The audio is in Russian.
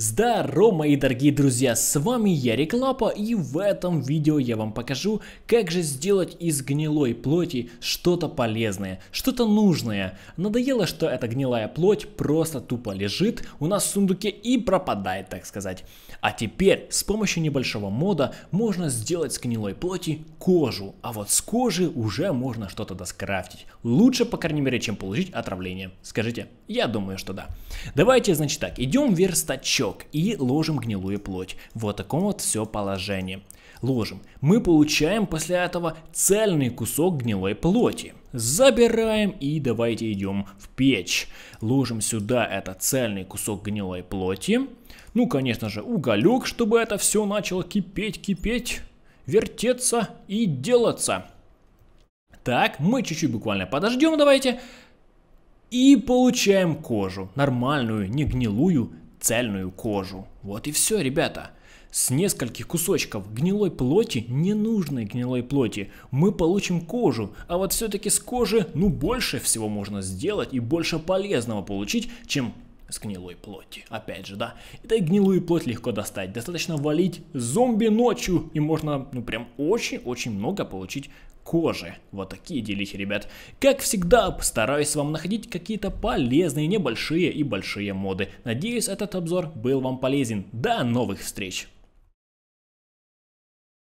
Здорово, мои дорогие друзья, с вами Ярик Лапа и в этом видео я вам покажу, как же сделать из гнилой плоти что-то полезное, что-то нужное. Надоело, что эта гнилая плоть просто тупо лежит у нас в сундуке и пропадает, так сказать. А теперь с помощью небольшого мода можно сделать с гнилой плоти кожу. А вот с кожи уже можно что-то доскрафтить. Лучше, по крайней мере, чем получить отравление. Скажите? Я думаю, что да. Давайте, значит так, идем в верстачок и ложим гнилую плоть. Вот таком вот все положение. Ложим. Мы получаем после этого цельный кусок гнилой плоти. Забираем и давайте идем в печь. Ложим сюда этот цельный кусок гнилой плоти. Ну, конечно же, уголек, чтобы это все начало кипеть, кипеть вертеться и делаться. Так, мы чуть-чуть буквально подождем, давайте. И получаем кожу. Нормальную, не гнилую, цельную кожу. Вот и все, ребята. С нескольких кусочков гнилой плоти, ненужной гнилой плоти, мы получим кожу. А вот все-таки с кожи, ну, больше всего можно сделать и больше полезного получить, чем с гнилой плоти. Опять же, да. Это и гнилую плоть легко достать. Достаточно валить зомби ночью, и можно, ну, прям очень-очень много получить кожи. Вот такие делихи, ребят. Как всегда, постараюсь вам находить какие-то полезные, небольшие и большие моды. Надеюсь, этот обзор был вам полезен. До новых встреч!